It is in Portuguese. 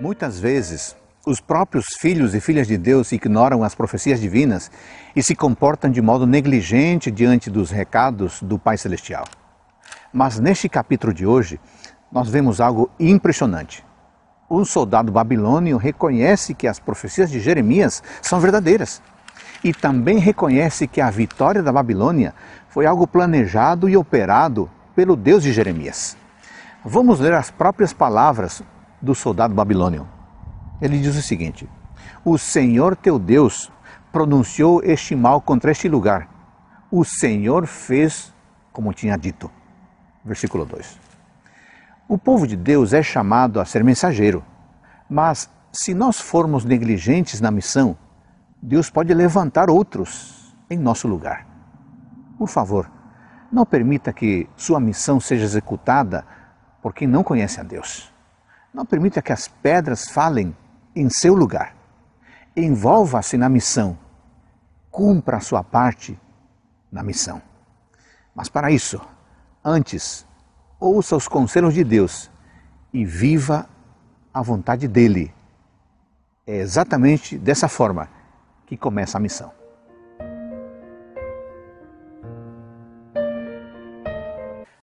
Muitas vezes, os próprios filhos e filhas de Deus ignoram as profecias divinas e se comportam de modo negligente diante dos recados do Pai Celestial. Mas neste capítulo de hoje, nós vemos algo impressionante. Um soldado babilônio reconhece que as profecias de Jeremias são verdadeiras e também reconhece que a vitória da Babilônia foi algo planejado e operado pelo Deus de Jeremias. Vamos ler as próprias palavras do soldado babilônio. Ele diz o seguinte: O Senhor teu Deus pronunciou este mal contra este lugar. O Senhor fez como tinha dito. Versículo 2. O povo de Deus é chamado a ser mensageiro, mas se nós formos negligentes na missão, Deus pode levantar outros em nosso lugar. Por favor, não permita que sua missão seja executada por quem não conhece a Deus. Não permita que as pedras falem em seu lugar. Envolva-se na missão. Cumpra a sua parte na missão. Mas para isso, antes, ouça os conselhos de Deus e viva a vontade dele. É exatamente dessa forma que começa a missão.